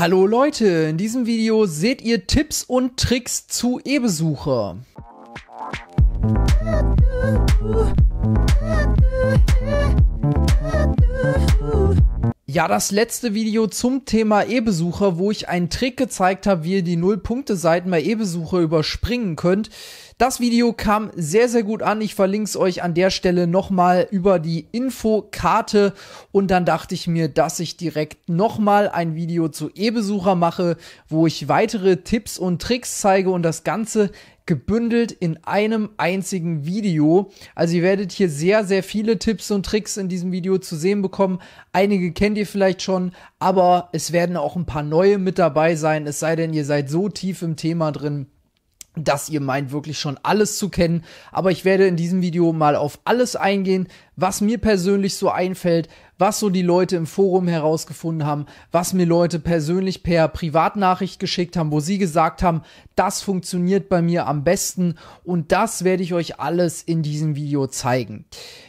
Hallo Leute, in diesem Video seht ihr Tipps und Tricks zu E-Besucher. Ja, das letzte Video zum Thema E-Besucher, wo ich einen Trick gezeigt habe, wie ihr die Null-Punkte-Seiten bei E-Besucher überspringen könnt, das Video kam sehr, sehr gut an. Ich verlinke es euch an der Stelle nochmal über die Infokarte. Und dann dachte ich mir, dass ich direkt nochmal ein Video zu E-Besucher mache, wo ich weitere Tipps und Tricks zeige und das Ganze gebündelt in einem einzigen Video. Also ihr werdet hier sehr, sehr viele Tipps und Tricks in diesem Video zu sehen bekommen. Einige kennt ihr vielleicht schon, aber es werden auch ein paar neue mit dabei sein, es sei denn, ihr seid so tief im Thema drin, dass ihr meint, wirklich schon alles zu kennen. Aber ich werde in diesem Video mal auf alles eingehen, was mir persönlich so einfällt, was so die Leute im Forum herausgefunden haben, was mir Leute persönlich per Privatnachricht geschickt haben, wo sie gesagt haben, das funktioniert bei mir am besten. Und das werde ich euch alles in diesem Video zeigen.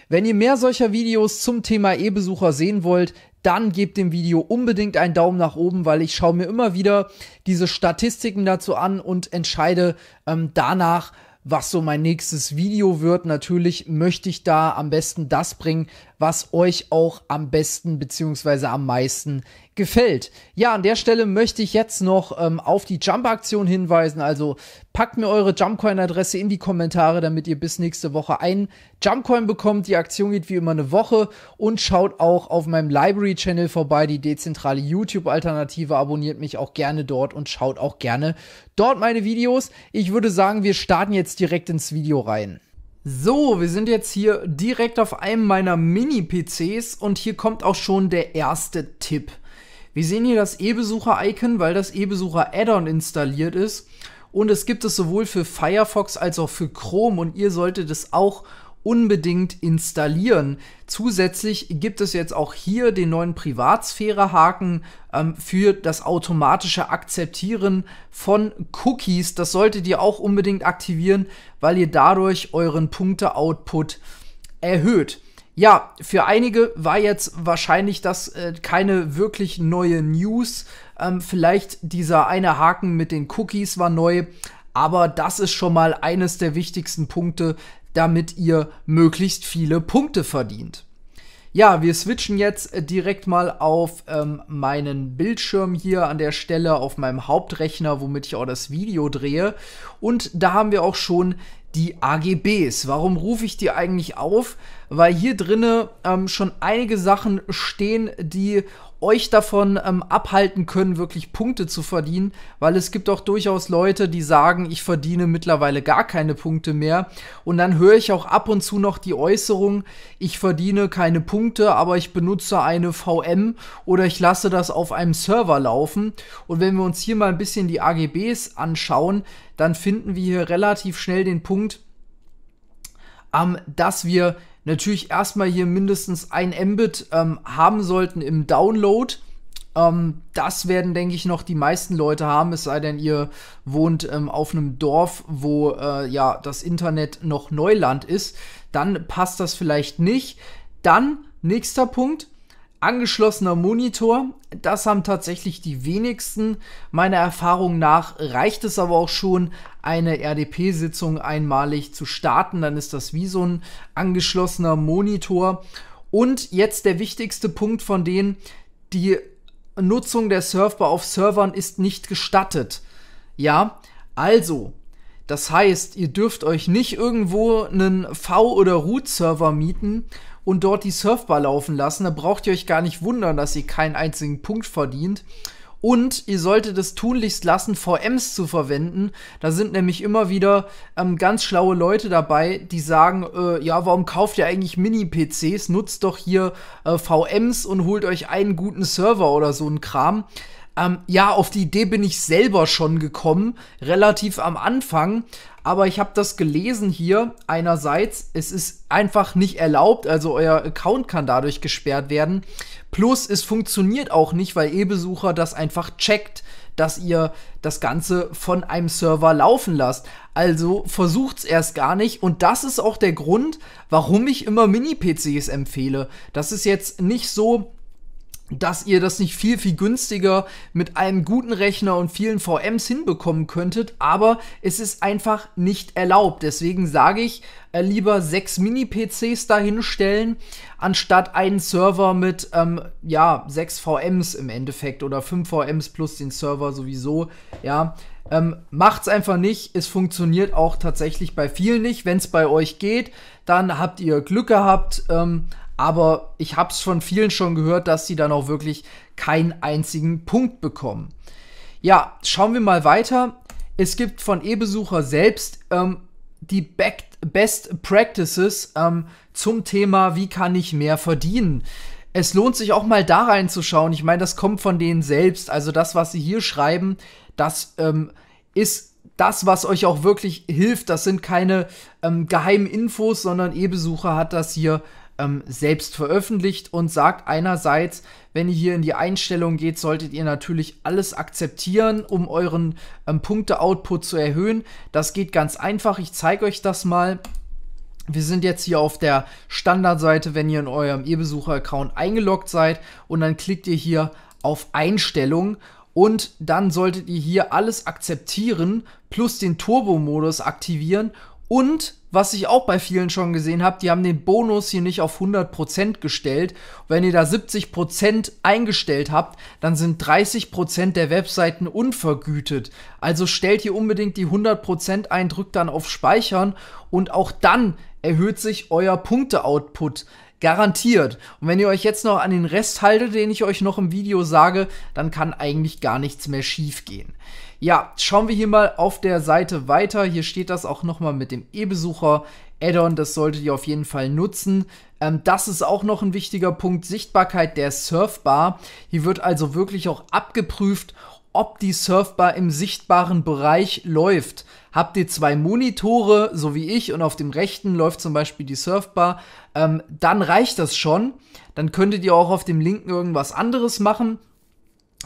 Wenn ihr mehr solcher Videos zum Thema E-Besucher sehen wollt, dann gebt dem Video unbedingt einen Daumen nach oben, weil ich schaue mir immer wieder diese Statistiken dazu an und entscheide ähm, danach, was so mein nächstes Video wird. Natürlich möchte ich da am besten das bringen, was euch auch am besten beziehungsweise am meisten gefällt. Ja, an der Stelle möchte ich jetzt noch ähm, auf die Jump-Aktion hinweisen. Also packt mir eure Jumpcoin-Adresse in die Kommentare, damit ihr bis nächste Woche einen Jumpcoin bekommt. Die Aktion geht wie immer eine Woche und schaut auch auf meinem Library-Channel vorbei, die dezentrale YouTube-Alternative. Abonniert mich auch gerne dort und schaut auch gerne dort meine Videos. Ich würde sagen, wir starten jetzt direkt ins Video rein. So, wir sind jetzt hier direkt auf einem meiner Mini-PCs und hier kommt auch schon der erste Tipp. Wir sehen hier das E-Besucher-Icon, weil das E-Besucher-Add-on installiert ist. Und es gibt es sowohl für Firefox als auch für Chrome und ihr solltet es auch unbedingt installieren. Zusätzlich gibt es jetzt auch hier den neuen Privatsphäre-Haken ähm, für das automatische Akzeptieren von Cookies. Das solltet ihr auch unbedingt aktivieren, weil ihr dadurch euren Punkte-Output erhöht ja, für einige war jetzt wahrscheinlich das äh, keine wirklich neue News. Ähm, vielleicht dieser eine Haken mit den Cookies war neu, aber das ist schon mal eines der wichtigsten Punkte, damit ihr möglichst viele Punkte verdient. Ja, wir switchen jetzt äh, direkt mal auf ähm, meinen Bildschirm hier an der Stelle, auf meinem Hauptrechner, womit ich auch das Video drehe. Und da haben wir auch schon die AGBs. Warum rufe ich die eigentlich auf? Weil hier drinne ähm, schon einige Sachen stehen, die euch davon ähm, abhalten können, wirklich Punkte zu verdienen, weil es gibt auch durchaus Leute, die sagen, ich verdiene mittlerweile gar keine Punkte mehr. Und dann höre ich auch ab und zu noch die Äußerung, ich verdiene keine Punkte, aber ich benutze eine VM oder ich lasse das auf einem Server laufen. Und wenn wir uns hier mal ein bisschen die AGBs anschauen, dann finden wir hier relativ schnell den Punkt, ähm, dass wir natürlich erstmal hier mindestens ein Mbit ähm, haben sollten im Download. Ähm, das werden, denke ich, noch die meisten Leute haben, es sei denn, ihr wohnt ähm, auf einem Dorf, wo äh, ja das Internet noch Neuland ist. Dann passt das vielleicht nicht. Dann, nächster Punkt, angeschlossener Monitor. Das haben tatsächlich die wenigsten. Meiner Erfahrung nach reicht es aber auch schon, eine RDP-Sitzung einmalig zu starten. Dann ist das wie so ein angeschlossener Monitor. Und jetzt der wichtigste Punkt von denen, die Nutzung der Surfbar auf Servern ist nicht gestattet. Ja, also, das heißt, ihr dürft euch nicht irgendwo einen V- oder Root-Server mieten und dort die Surfbar laufen lassen. Da braucht ihr euch gar nicht wundern, dass ihr keinen einzigen Punkt verdient. Und ihr solltet es tunlichst lassen, VMs zu verwenden. Da sind nämlich immer wieder ähm, ganz schlaue Leute dabei, die sagen, äh, ja, warum kauft ihr eigentlich Mini-PCs? Nutzt doch hier äh, VMs und holt euch einen guten Server oder so ein Kram. Ähm, ja, auf die Idee bin ich selber schon gekommen, relativ am Anfang. Aber ich habe das gelesen hier. Einerseits, es ist einfach nicht erlaubt, also euer Account kann dadurch gesperrt werden. Plus, es funktioniert auch nicht, weil E-Besucher das einfach checkt, dass ihr das Ganze von einem Server laufen lasst. Also versucht es erst gar nicht. Und das ist auch der Grund, warum ich immer Mini-PCs empfehle. Das ist jetzt nicht so, dass ihr das nicht viel, viel günstiger mit einem guten Rechner und vielen VMs hinbekommen könntet, aber es ist einfach nicht erlaubt. Deswegen sage ich, äh, lieber sechs Mini-PCs dahinstellen, anstatt einen Server mit, ähm, ja, sechs VMs im Endeffekt oder fünf VMs plus den Server sowieso, ja. Ähm, macht's einfach nicht. Es funktioniert auch tatsächlich bei vielen nicht. Wenn's bei euch geht, dann habt ihr Glück gehabt. Ähm, aber ich habe es von vielen schon gehört, dass sie dann auch wirklich keinen einzigen Punkt bekommen. Ja, schauen wir mal weiter. Es gibt von E-Besucher selbst ähm, die Best Practices ähm, zum Thema, wie kann ich mehr verdienen. Es lohnt sich auch mal da reinzuschauen. Ich meine, das kommt von denen selbst. Also das, was sie hier schreiben, das ähm, ist das, was euch auch wirklich hilft. Das sind keine ähm, geheimen Infos, sondern E-Besucher hat das hier ähm, selbst veröffentlicht und sagt einerseits, wenn ihr hier in die Einstellung geht, solltet ihr natürlich alles akzeptieren, um euren ähm, Punkte-Output zu erhöhen. Das geht ganz einfach. Ich zeige euch das mal. Wir sind jetzt hier auf der Standardseite, wenn ihr in eurem E-Besucher-Account eingeloggt seid und dann klickt ihr hier auf Einstellungen und dann solltet ihr hier alles akzeptieren plus den Turbo-Modus aktivieren und was ich auch bei vielen schon gesehen habe, die haben den Bonus hier nicht auf 100% gestellt. Wenn ihr da 70% eingestellt habt, dann sind 30% der Webseiten unvergütet. Also stellt hier unbedingt die 100% ein, drückt dann auf Speichern und auch dann erhöht sich euer Punkte-Output. Garantiert. Und wenn ihr euch jetzt noch an den Rest haltet, den ich euch noch im Video sage, dann kann eigentlich gar nichts mehr schiefgehen. Ja, schauen wir hier mal auf der Seite weiter. Hier steht das auch nochmal mit dem E-Besucher. Add-on, das solltet ihr auf jeden Fall nutzen. Ähm, das ist auch noch ein wichtiger Punkt, Sichtbarkeit der Surfbar. Hier wird also wirklich auch abgeprüft, ob die Surfbar im sichtbaren Bereich läuft. Habt ihr zwei Monitore, so wie ich, und auf dem rechten läuft zum Beispiel die Surfbar, ähm, dann reicht das schon. Dann könntet ihr auch auf dem linken irgendwas anderes machen.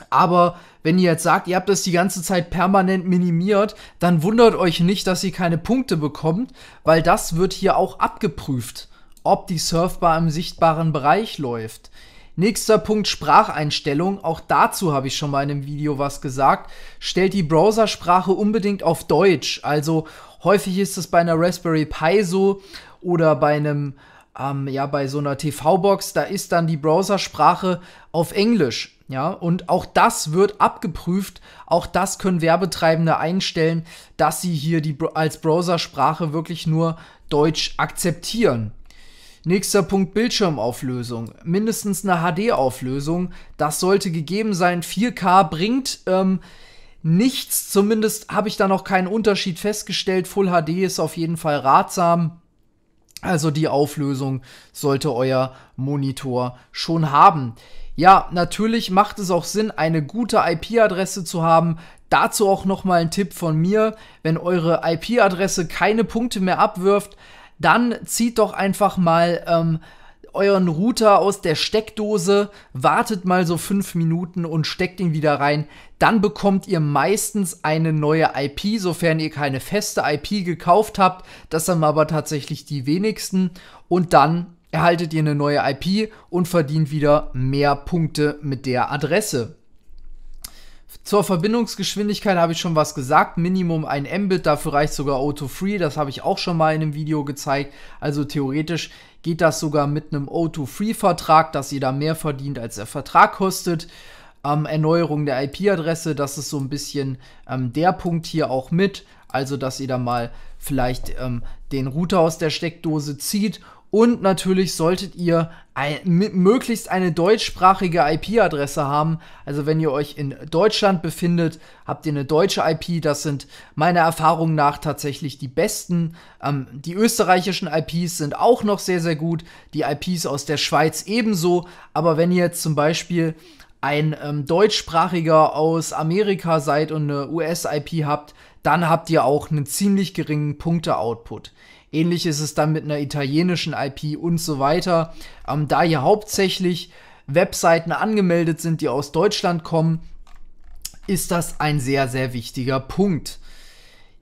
Aber wenn ihr jetzt sagt, ihr habt das die ganze Zeit permanent minimiert, dann wundert euch nicht, dass ihr keine Punkte bekommt, weil das wird hier auch abgeprüft, ob die Surfbar im sichtbaren Bereich läuft. Nächster Punkt Spracheinstellung. Auch dazu habe ich schon mal in einem Video was gesagt. Stellt die Browsersprache unbedingt auf Deutsch. Also häufig ist es bei einer Raspberry Pi so oder bei einem ähm, ja, bei so einer TV-Box, da ist dann die Browsersprache auf Englisch. Ja, und auch das wird abgeprüft. Auch das können Werbetreibende einstellen, dass sie hier die, als Browsersprache wirklich nur Deutsch akzeptieren. Nächster Punkt Bildschirmauflösung. Mindestens eine HD-Auflösung. Das sollte gegeben sein. 4K bringt ähm, nichts. Zumindest habe ich da noch keinen Unterschied festgestellt. Full HD ist auf jeden Fall ratsam. Also die Auflösung sollte euer Monitor schon haben. Ja, natürlich macht es auch Sinn, eine gute IP-Adresse zu haben. Dazu auch nochmal ein Tipp von mir. Wenn eure IP-Adresse keine Punkte mehr abwirft, dann zieht doch einfach mal ähm, euren Router aus der Steckdose, wartet mal so fünf Minuten und steckt ihn wieder rein. Dann bekommt ihr meistens eine neue IP, sofern ihr keine feste IP gekauft habt. Das haben aber tatsächlich die wenigsten. Und dann erhaltet ihr eine neue IP und verdient wieder mehr Punkte mit der Adresse. Zur Verbindungsgeschwindigkeit habe ich schon was gesagt. Minimum 1 Mbit, dafür reicht sogar O2Free. Das habe ich auch schon mal in einem Video gezeigt. Also theoretisch geht das sogar mit einem O2-Free-Vertrag, dass ihr da mehr verdient, als der Vertrag kostet. Ähm, Erneuerung der IP-Adresse, das ist so ein bisschen ähm, der Punkt hier auch mit. Also, dass ihr da mal vielleicht ähm, den Router aus der Steckdose zieht und natürlich solltet ihr ein, möglichst eine deutschsprachige IP-Adresse haben. Also wenn ihr euch in Deutschland befindet, habt ihr eine deutsche IP. Das sind meiner Erfahrung nach tatsächlich die besten. Ähm, die österreichischen IPs sind auch noch sehr, sehr gut. Die IPs aus der Schweiz ebenso. Aber wenn ihr jetzt zum Beispiel ein ähm, deutschsprachiger aus Amerika seid und eine US-IP habt, dann habt ihr auch einen ziemlich geringen Punkte-Output. Ähnlich ist es dann mit einer italienischen IP und so weiter. Ähm, da hier hauptsächlich Webseiten angemeldet sind, die aus Deutschland kommen, ist das ein sehr, sehr wichtiger Punkt.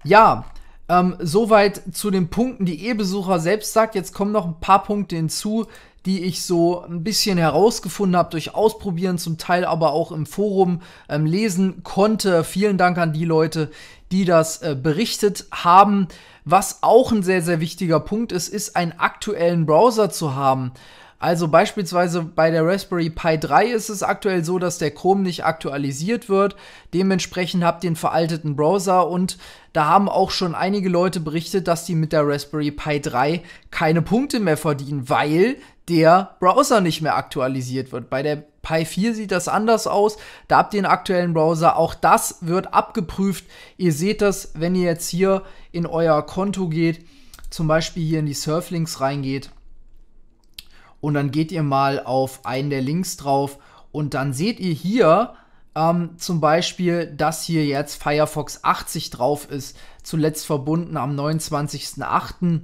Ja, ähm, soweit zu den Punkten, die E-Besucher selbst sagt. Jetzt kommen noch ein paar Punkte hinzu, die ich so ein bisschen herausgefunden habe durch Ausprobieren, zum Teil aber auch im Forum ähm, lesen konnte. Vielen Dank an die Leute, die das äh, berichtet haben. Was auch ein sehr, sehr wichtiger Punkt ist, ist einen aktuellen Browser zu haben. Also beispielsweise bei der Raspberry Pi 3 ist es aktuell so, dass der Chrome nicht aktualisiert wird. Dementsprechend habt ihr einen veralteten Browser und da haben auch schon einige Leute berichtet, dass die mit der Raspberry Pi 3 keine Punkte mehr verdienen, weil der Browser nicht mehr aktualisiert wird. Bei der Pi 4 sieht das anders aus. Da habt ihr einen aktuellen Browser. Auch das wird abgeprüft. Ihr seht das, wenn ihr jetzt hier in euer Konto geht, zum Beispiel hier in die Surflinks reingeht und dann geht ihr mal auf einen der Links drauf und dann seht ihr hier ähm, zum Beispiel, dass hier jetzt Firefox 80 drauf ist, zuletzt verbunden am 29.08.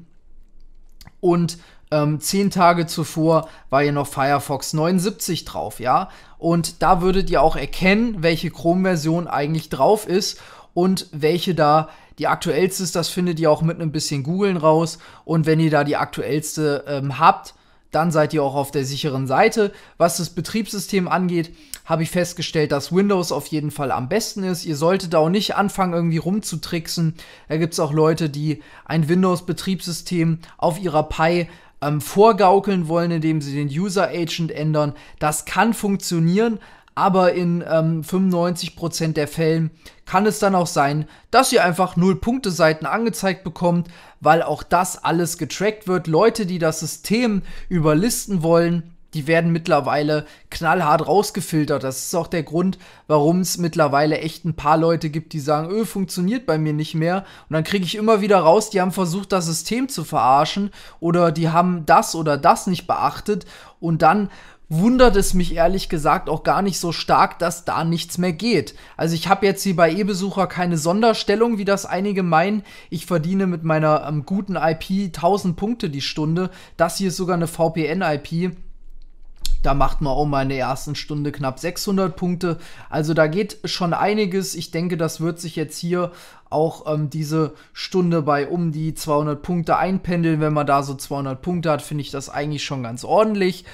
Und ähm, zehn Tage zuvor war ja noch Firefox 79 drauf, ja. Und da würdet ihr auch erkennen, welche Chrome-Version eigentlich drauf ist und welche da die aktuellste ist. Das findet ihr auch mit einem bisschen googeln raus. Und wenn ihr da die aktuellste ähm, habt, dann seid ihr auch auf der sicheren Seite. Was das Betriebssystem angeht, habe ich festgestellt, dass Windows auf jeden Fall am besten ist. Ihr solltet da auch nicht anfangen, irgendwie rumzutricksen. Da gibt es auch Leute, die ein Windows-Betriebssystem auf ihrer Pi ähm, vorgaukeln wollen, indem sie den User Agent ändern. Das kann funktionieren, aber in ähm, 95% der Fällen kann es dann auch sein, dass ihr einfach 0-Punkte-Seiten angezeigt bekommt, weil auch das alles getrackt wird. Leute, die das System überlisten wollen, die werden mittlerweile knallhart rausgefiltert. Das ist auch der Grund, warum es mittlerweile echt ein paar Leute gibt, die sagen, öh, funktioniert bei mir nicht mehr. Und dann kriege ich immer wieder raus, die haben versucht, das System zu verarschen oder die haben das oder das nicht beachtet. Und dann wundert es mich ehrlich gesagt auch gar nicht so stark, dass da nichts mehr geht. Also ich habe jetzt hier bei E-Besucher keine Sonderstellung, wie das einige meinen. Ich verdiene mit meiner ähm, guten IP 1000 Punkte die Stunde. Das hier ist sogar eine VPN-IP da macht man auch mal in der ersten Stunde knapp 600 Punkte. Also da geht schon einiges. Ich denke, das wird sich jetzt hier auch ähm, diese Stunde bei um die 200 Punkte einpendeln. Wenn man da so 200 Punkte hat, finde ich das eigentlich schon ganz ordentlich.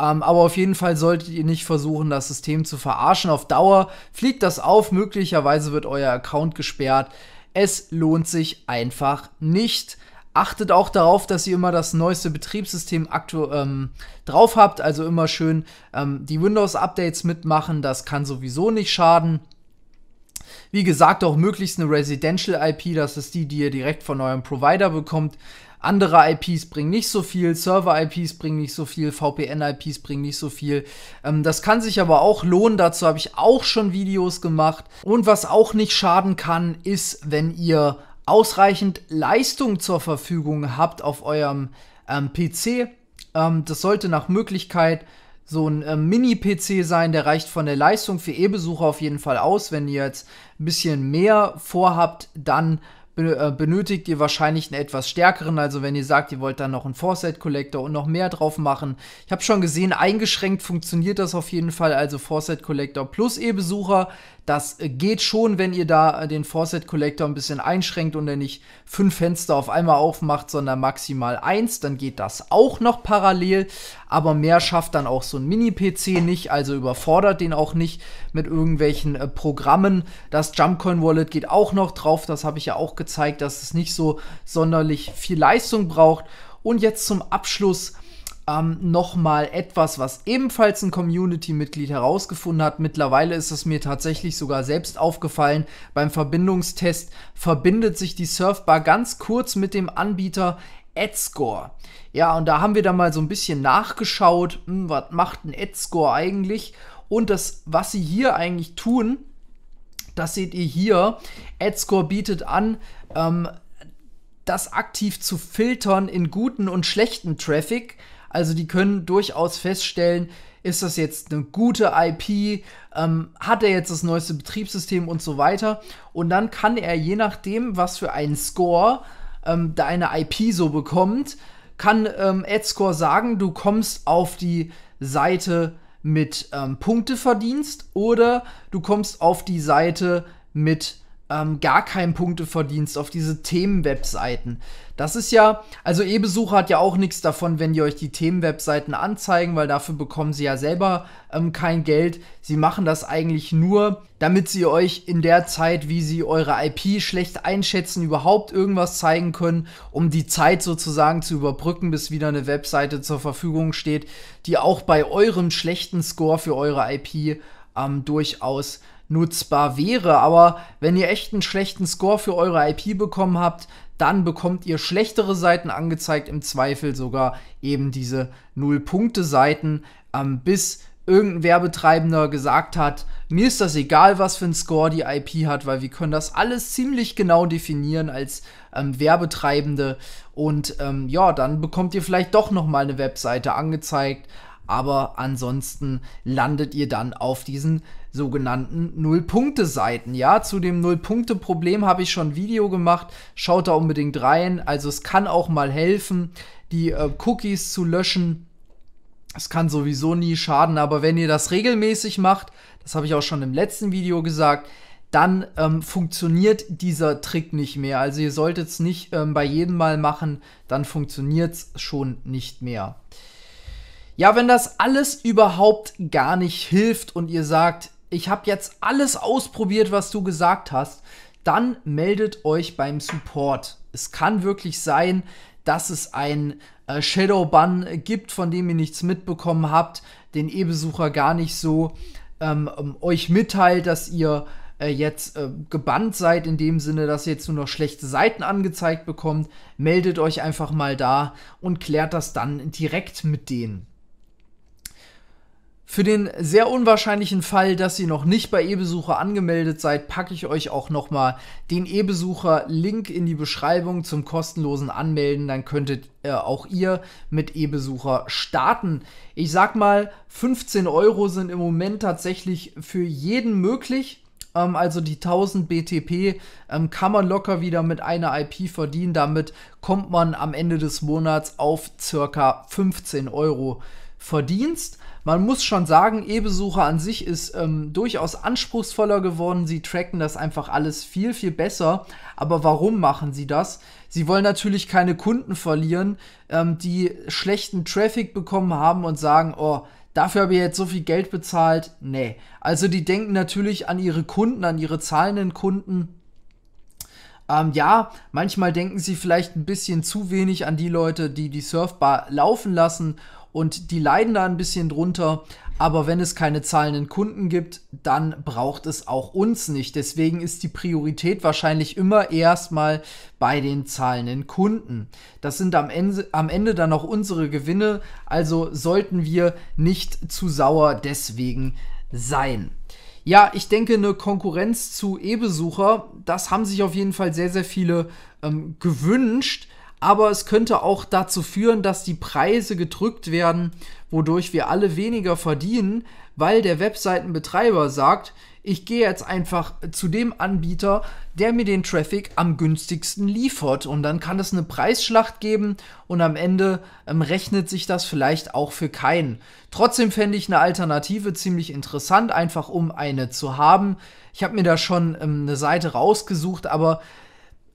Ähm, aber auf jeden Fall solltet ihr nicht versuchen, das System zu verarschen. Auf Dauer fliegt das auf. Möglicherweise wird euer Account gesperrt. Es lohnt sich einfach nicht. Achtet auch darauf, dass ihr immer das neueste Betriebssystem aktu ähm, drauf habt. Also immer schön ähm, die Windows-Updates mitmachen. Das kann sowieso nicht schaden. Wie gesagt, auch möglichst eine Residential IP. Das ist die, die ihr direkt von eurem Provider bekommt. Andere IPs bringen nicht so viel, Server-IPs bringen nicht so viel, VPN-IPs bringen nicht so viel. Ähm, das kann sich aber auch lohnen, dazu habe ich auch schon Videos gemacht. Und was auch nicht schaden kann, ist, wenn ihr ausreichend Leistung zur Verfügung habt auf eurem ähm, PC. Ähm, das sollte nach Möglichkeit so ein äh, Mini-PC sein, der reicht von der Leistung für E-Besucher auf jeden Fall aus. Wenn ihr jetzt ein bisschen mehr vorhabt, dann äh, benötigt ihr wahrscheinlich einen etwas stärkeren. Also wenn ihr sagt, ihr wollt dann noch einen Foreset Collector und noch mehr drauf machen. Ich habe schon gesehen, eingeschränkt funktioniert das auf jeden Fall. Also Foreset Collector plus E-Besucher das äh, geht schon, wenn ihr da äh, den Forset Collector ein bisschen einschränkt und er nicht fünf Fenster auf einmal aufmacht, sondern maximal eins. Dann geht das auch noch parallel. Aber mehr schafft dann auch so ein Mini-PC nicht. Also überfordert den auch nicht mit irgendwelchen äh, Programmen. Das Jumpcoin Wallet geht auch noch drauf. Das habe ich ja auch gezeigt, dass es nicht so sonderlich viel Leistung braucht. Und jetzt zum Abschluss ähm, nochmal etwas, was ebenfalls ein Community-Mitglied herausgefunden hat. Mittlerweile ist es mir tatsächlich sogar selbst aufgefallen. Beim Verbindungstest verbindet sich die Surfbar ganz kurz mit dem Anbieter AdScore. Ja, und da haben wir dann mal so ein bisschen nachgeschaut, hm, was macht ein AdScore eigentlich? Und das, was sie hier eigentlich tun, das seht ihr hier. AdScore bietet an, ähm, das aktiv zu filtern in guten und schlechten Traffic also die können durchaus feststellen, ist das jetzt eine gute IP, ähm, hat er jetzt das neueste Betriebssystem und so weiter. Und dann kann er je nachdem, was für einen Score ähm, deine IP so bekommt, kann ähm, AdScore sagen, du kommst auf die Seite mit ähm, Punkteverdienst oder du kommst auf die Seite mit ähm, gar keinen Punkteverdienst auf diese Themenwebseiten. Das ist ja, also E-Besucher hat ja auch nichts davon, wenn die euch die Themenwebseiten anzeigen, weil dafür bekommen sie ja selber ähm, kein Geld. Sie machen das eigentlich nur, damit sie euch in der Zeit, wie sie eure IP schlecht einschätzen, überhaupt irgendwas zeigen können, um die Zeit sozusagen zu überbrücken, bis wieder eine Webseite zur Verfügung steht, die auch bei eurem schlechten Score für eure IP ähm, durchaus nutzbar wäre. Aber wenn ihr echt einen schlechten Score für eure IP bekommen habt, dann bekommt ihr schlechtere Seiten angezeigt, im Zweifel sogar eben diese Null-Punkte-Seiten, ähm, bis irgendein Werbetreibender gesagt hat, mir ist das egal, was für ein Score die IP hat, weil wir können das alles ziemlich genau definieren als ähm, Werbetreibende. Und ähm, ja, dann bekommt ihr vielleicht doch nochmal eine Webseite angezeigt aber ansonsten landet ihr dann auf diesen sogenannten Null-Punkte-Seiten. Ja, zu dem Null-Punkte-Problem habe ich schon ein Video gemacht. Schaut da unbedingt rein. Also es kann auch mal helfen, die äh, Cookies zu löschen. Es kann sowieso nie schaden, aber wenn ihr das regelmäßig macht, das habe ich auch schon im letzten Video gesagt, dann ähm, funktioniert dieser Trick nicht mehr. Also ihr solltet es nicht ähm, bei jedem Mal machen, dann funktioniert es schon nicht mehr. Ja, wenn das alles überhaupt gar nicht hilft und ihr sagt, ich habe jetzt alles ausprobiert, was du gesagt hast, dann meldet euch beim Support. Es kann wirklich sein, dass es ein äh, Shadow-Ban gibt, von dem ihr nichts mitbekommen habt, den E-Besucher gar nicht so ähm, ähm euch mitteilt, dass ihr äh, jetzt äh, gebannt seid, in dem Sinne, dass ihr jetzt nur noch schlechte Seiten angezeigt bekommt. Meldet euch einfach mal da und klärt das dann direkt mit denen. Für den sehr unwahrscheinlichen Fall, dass ihr noch nicht bei E-Besucher angemeldet seid, packe ich euch auch nochmal den E-Besucher-Link in die Beschreibung zum kostenlosen Anmelden. Dann könntet äh, auch ihr mit E-Besucher starten. Ich sag mal, 15 Euro sind im Moment tatsächlich für jeden möglich. Ähm, also die 1000 BTP ähm, kann man locker wieder mit einer IP verdienen. Damit kommt man am Ende des Monats auf circa 15 Euro Verdienst. Man muss schon sagen, E-Besucher an sich ist ähm, durchaus anspruchsvoller geworden. Sie tracken das einfach alles viel, viel besser. Aber warum machen sie das? Sie wollen natürlich keine Kunden verlieren, ähm, die schlechten Traffic bekommen haben und sagen, oh, dafür habe ich jetzt so viel Geld bezahlt. Nee. Also die denken natürlich an ihre Kunden, an ihre zahlenden Kunden. Ähm, ja, manchmal denken sie vielleicht ein bisschen zu wenig an die Leute, die die Surfbar laufen lassen und die leiden da ein bisschen drunter. Aber wenn es keine zahlenden Kunden gibt, dann braucht es auch uns nicht. Deswegen ist die Priorität wahrscheinlich immer erstmal bei den zahlenden Kunden. Das sind am Ende, am Ende dann auch unsere Gewinne. Also sollten wir nicht zu sauer deswegen sein. Ja, ich denke, eine Konkurrenz zu E-Besucher, das haben sich auf jeden Fall sehr, sehr viele ähm, gewünscht aber es könnte auch dazu führen, dass die Preise gedrückt werden, wodurch wir alle weniger verdienen, weil der Webseitenbetreiber sagt, ich gehe jetzt einfach zu dem Anbieter, der mir den Traffic am günstigsten liefert. Und dann kann es eine Preisschlacht geben und am Ende ähm, rechnet sich das vielleicht auch für keinen. Trotzdem fände ich eine Alternative ziemlich interessant, einfach um eine zu haben. Ich habe mir da schon ähm, eine Seite rausgesucht, aber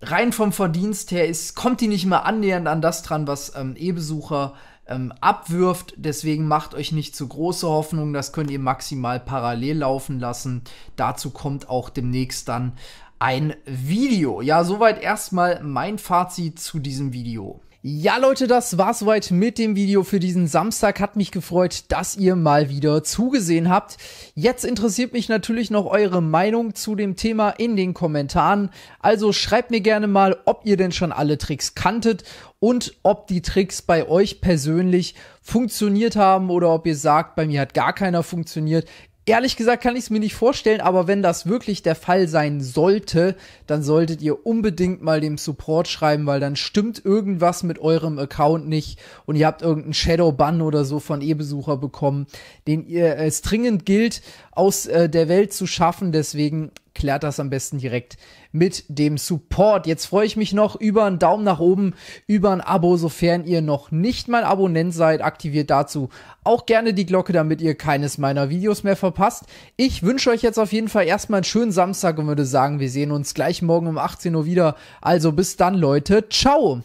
rein vom Verdienst her ist, kommt die nicht mehr annähernd an das dran, was ähm, E-Besucher ähm, abwirft. Deswegen macht euch nicht zu große Hoffnung. Das könnt ihr maximal parallel laufen lassen. Dazu kommt auch demnächst dann ein Video. Ja, soweit erstmal mein Fazit zu diesem Video. Ja Leute, das war's soweit mit dem Video für diesen Samstag. Hat mich gefreut, dass ihr mal wieder zugesehen habt. Jetzt interessiert mich natürlich noch eure Meinung zu dem Thema in den Kommentaren. Also schreibt mir gerne mal, ob ihr denn schon alle Tricks kanntet und ob die Tricks bei euch persönlich funktioniert haben oder ob ihr sagt, bei mir hat gar keiner funktioniert. Ehrlich gesagt kann ich es mir nicht vorstellen, aber wenn das wirklich der Fall sein sollte, dann solltet ihr unbedingt mal dem Support schreiben, weil dann stimmt irgendwas mit eurem Account nicht und ihr habt irgendeinen Shadow-Bann oder so von E-Besucher bekommen, den ihr äh, es dringend gilt, aus äh, der Welt zu schaffen. Deswegen klärt das am besten direkt mit dem Support. Jetzt freue ich mich noch über einen Daumen nach oben, über ein Abo, sofern ihr noch nicht mal Abonnent seid. Aktiviert dazu auch gerne die Glocke, damit ihr keines meiner Videos mehr verpasst. Ich wünsche euch jetzt auf jeden Fall erstmal einen schönen Samstag und würde sagen, wir sehen uns gleich morgen um 18 Uhr wieder. Also bis dann, Leute. Ciao!